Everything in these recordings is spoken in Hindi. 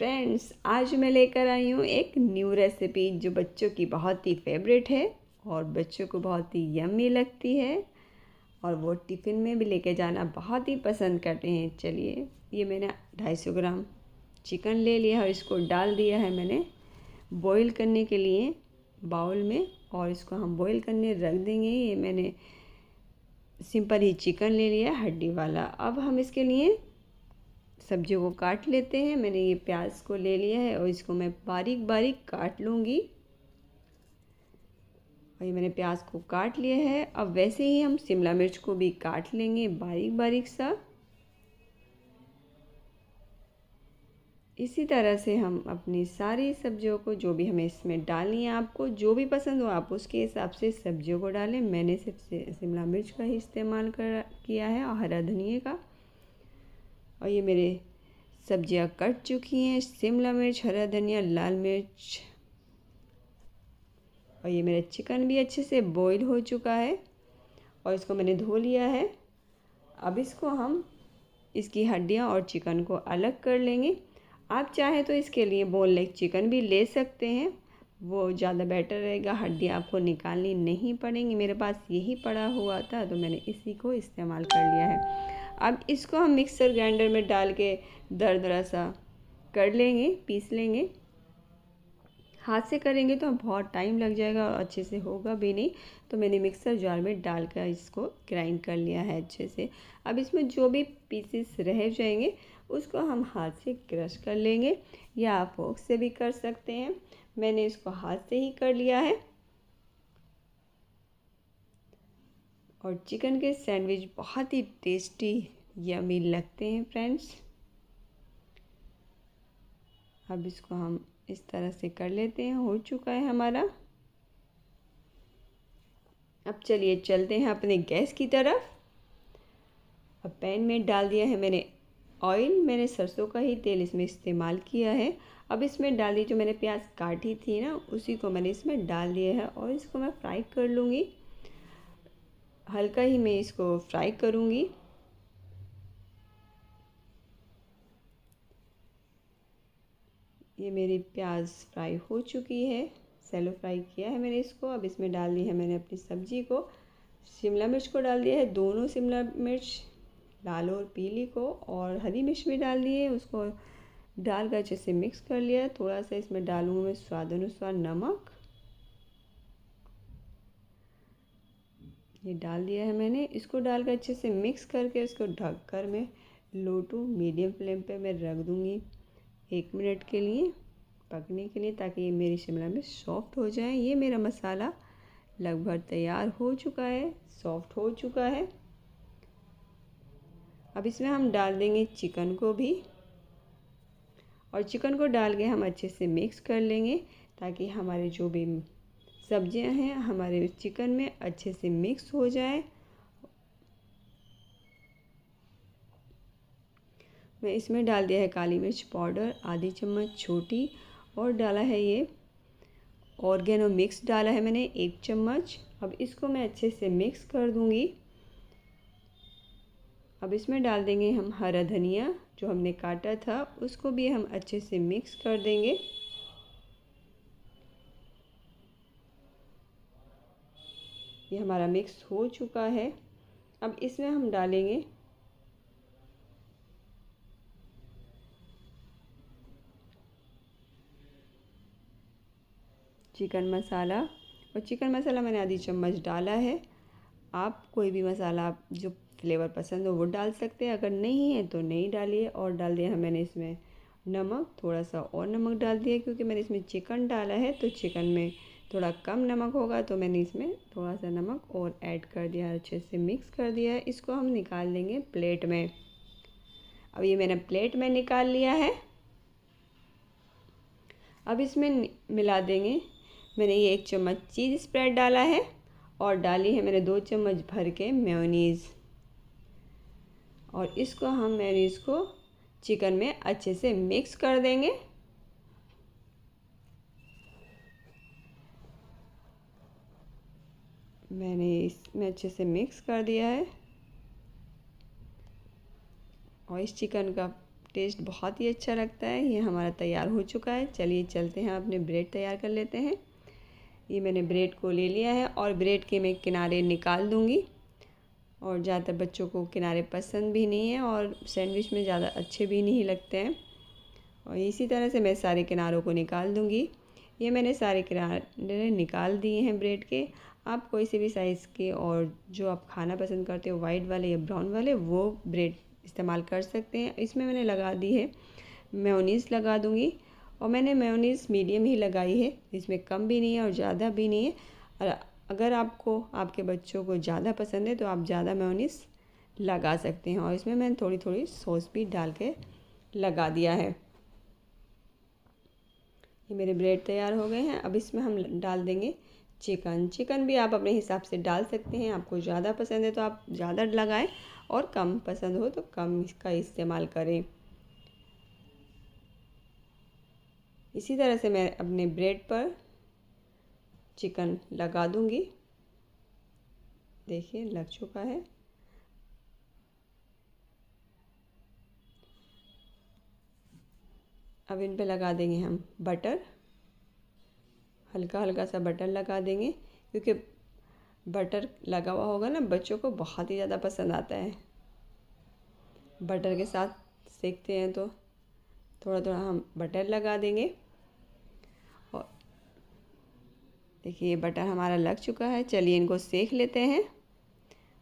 फ्रेंड्स आज मैं लेकर आई हूँ एक न्यू रेसिपी जो बच्चों की बहुत ही फेवरेट है और बच्चों को बहुत ही यम्मी लगती है और वो टिफ़िन में भी लेके जाना बहुत ही पसंद करते हैं चलिए ये मैंने ढाई सौ ग्राम चिकन ले लिया और इसको डाल दिया है मैंने बॉईल करने के लिए बाउल में और इसको हम बॉईल करने रख देंगे ये मैंने सिंपल ही चिकन ले लिया हड्डी वाला अब हम इसके लिए सब्जियों को काट लेते हैं मैंने ये प्याज को ले लिया है और इसको मैं बारीक बारीक काट लूँगी और ये मैंने प्याज को काट लिया है अब वैसे ही हम शिमला मिर्च को भी काट लेंगे बारीक बारीक सा इसी तरह से हम अपनी सारी सब्जियों को जो भी हमें इसमें डालनी है आपको जो भी पसंद हो आप उसके हिसाब से सब्जियों को डालें मैंने सिर्फ शिमला मिर्च का ही इस्तेमाल कर किया है और हरा धनिए का और ये मेरे सब्जियां कट चुकी हैं शिमला मिर्च हरा धनिया लाल मिर्च और ये मेरा चिकन भी अच्छे से बॉईल हो चुका है और इसको मैंने धो लिया है अब इसको हम इसकी हड्डियाँ और चिकन को अलग कर लेंगे आप चाहें तो इसके लिए बोनलेस चिकन भी ले सकते हैं वो ज़्यादा बेटर रहेगा हड्डियाँ आपको निकालनी नहीं पड़ेंगी मेरे पास यही पड़ा हुआ था तो मैंने इसी को इस्तेमाल कर लिया है अब इसको हम मिक्सर ग्राइंडर में डाल के दरदरा सा कर लेंगे पीस लेंगे हाथ से करेंगे तो बहुत टाइम लग जाएगा और अच्छे से होगा भी नहीं तो मैंने मिक्सर जार में डालकर इसको ग्राइंड कर लिया है अच्छे से अब इसमें जो भी पीसेस रह जाएंगे उसको हम हाथ से क्रश कर लेंगे या आप फोक से भी कर सकते हैं मैंने इसको हाथ से ही कर लिया है और चिकन के सैंडविच बहुत ही टेस्टी यमी लगते हैं फ्रेंड्स अब इसको हम इस तरह से कर लेते हैं हो चुका है हमारा अब चलिए चलते हैं अपने गैस की तरफ अब पैन में डाल दिया है मैंने ऑयल मैंने सरसों का ही तेल इसमें इस्तेमाल किया है अब इसमें डाल दी जो मैंने प्याज काटी थी ना उसी को मैंने इसमें डाल दिया है और इसको मैं फ्राई कर लूँगी हल्का ही मैं इसको फ्राई करूँगी ये मेरी प्याज फ्राई हो चुकी है सेलो फ्राई किया है मैंने इसको अब इसमें डाल दी है मैंने अपनी सब्जी को शिमला मिर्च को डाल दिया है दोनों शिमला मिर्च लाल और पीली को और हरी मिर्च भी डाल दिए उसको उसको डालकर अच्छे से मिक्स कर लिया थोड़ा सा इसमें डालूँगा मैं स्वाद अनुसार नमक ये डाल दिया है मैंने इसको डाल कर अच्छे से मिक्स करके इसको ढक कर मैं लो टू मीडियम फ्लेम पे मैं रख दूँगी एक मिनट के लिए पकने के लिए ताकि ये मेरी शिमला में सॉफ्ट हो जाए ये मेरा मसाला लगभग तैयार हो चुका है सॉफ्ट हो चुका है अब इसमें हम डाल देंगे चिकन को भी और चिकन को डाल के हम अच्छे से मिक्स कर लेंगे ताकि हमारे जो भी सब्जियां हैं हमारे चिकन में अच्छे से मिक्स हो जाए मैं इसमें डाल दिया है काली मिर्च पाउडर आधी चम्मच छोटी और डाला है ये ऑर्गेनो मिक्स डाला है मैंने एक चम्मच अब इसको मैं अच्छे से मिक्स कर दूंगी अब इसमें डाल देंगे हम हरा धनिया जो हमने काटा था उसको भी हम अच्छे से मिक्स कर देंगे ये हमारा मिक्स हो चुका है अब इसमें हम डालेंगे चिकन मसाला और चिकन मसाला मैंने आधी चम्मच डाला है आप कोई भी मसाला आप जो फ्लेवर पसंद हो वो डाल सकते हैं अगर नहीं है तो नहीं डालिए और डाल दिया मैंने इसमें नमक थोड़ा सा और नमक डाल दिया क्योंकि मैंने इसमें चिकन डाला है तो चिकन में थोड़ा कम नमक होगा तो मैंने इसमें थोड़ा सा नमक और ऐड कर दिया है अच्छे से मिक्स कर दिया है इसको हम निकाल लेंगे प्लेट में अब ये मैंने प्लेट में निकाल लिया है अब इसमें मिला देंगे मैंने ये एक चम्मच चीज़ स्प्रेड डाला है और डाली है मैंने दो चम्मच भर के मेयोनीज़ और इसको हम मेयोनीज़ को चिकन में अच्छे से मिक्स कर देंगे मैंने इसमें अच्छे से मिक्स कर दिया है और इस चिकन का टेस्ट बहुत ही अच्छा लगता है ये हमारा तैयार हो चुका है चलिए चलते हैं अपने ब्रेड तैयार कर लेते हैं ये मैंने ब्रेड को ले लिया है और ब्रेड के मैं किनारे निकाल दूँगी और ज़्यादातर बच्चों को किनारे पसंद भी नहीं है और सैंडविच में ज़्यादा अच्छे भी नहीं लगते हैं और इसी तरह से मैं सारे किनारों को निकाल दूँगी ये मैंने सारे किनारे निकाल दिए हैं ब्रेड के आप कोई से भी साइज़ के और जो आप खाना पसंद करते हो वाइट वाले या ब्राउन वाले वो ब्रेड इस्तेमाल कर सकते हैं इसमें मैंने लगा दी है मेयोनीज़ लगा दूँगी और मैंने मेयोनीज़ मीडियम ही लगाई है इसमें कम भी नहीं है और ज़्यादा भी नहीं है और अगर आपको आपके बच्चों को ज़्यादा पसंद है तो आप ज़्यादा मेयोनीज़ लगा सकते हैं और इसमें मैंने थोड़ी थोड़ी सॉस भी डाल के लगा दिया है ये मेरे ब्रेड तैयार हो गए हैं अब इसमें हम डाल देंगे चिकन चिकन भी आप अपने हिसाब से डाल सकते हैं आपको ज़्यादा पसंद है तो आप ज़्यादा लगाएं और कम पसंद हो तो कम इसका इस्तेमाल करें इसी तरह से मैं अपने ब्रेड पर चिकन लगा दूंगी देखिए लग चुका है अब इन पे लगा देंगे हम बटर हल्का हल्का सा बटर लगा देंगे क्योंकि बटर लगा हुआ होगा ना बच्चों को बहुत ही ज़्यादा पसंद आता है बटर के साथ सेकते हैं तो थोड़ा थोड़ा हम बटर लगा देंगे और देखिए बटर हमारा लग चुका है चलिए इनको सेक लेते हैं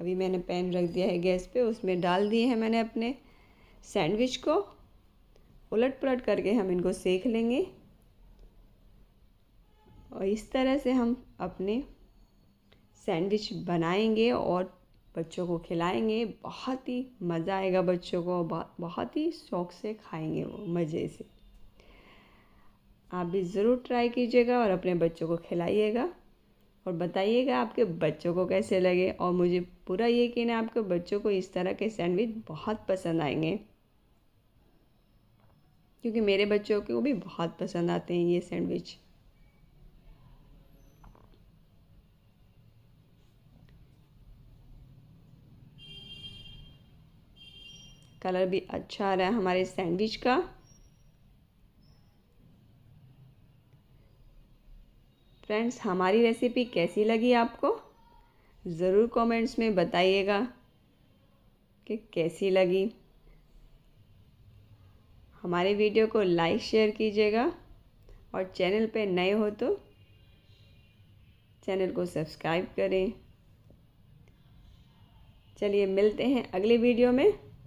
अभी मैंने पैन रख दिया है गैस पे उसमें डाल दिए हैं मैंने अपने सैंडविच को उलट पुलट करके हम इनको सेक लेंगे और इस तरह से हम अपने सैंडविच बनाएंगे और बच्चों को खिलाएंगे बहुत ही मज़ा आएगा बच्चों को बहुत ही शौक से खाएंगे वो मज़े से आप भी ज़रूर ट्राई कीजिएगा और अपने बच्चों को खिलाइएगा और बताइएगा आपके बच्चों को कैसे लगे और मुझे पूरा यकीन है आपके बच्चों को इस तरह के सैंडविच बहुत पसंद आएंगे क्योंकि मेरे बच्चों को भी बहुत पसंद आते हैं ये सैंडविच कलर भी अच्छा आ रहा है हमारे सैंडविच का फ्रेंड्स हमारी रेसिपी कैसी लगी आपको ज़रूर कमेंट्स में बताइएगा कि कैसी लगी हमारे वीडियो को लाइक शेयर कीजिएगा और चैनल पे नए हो तो चैनल को सब्सक्राइब करें चलिए मिलते हैं अगले वीडियो में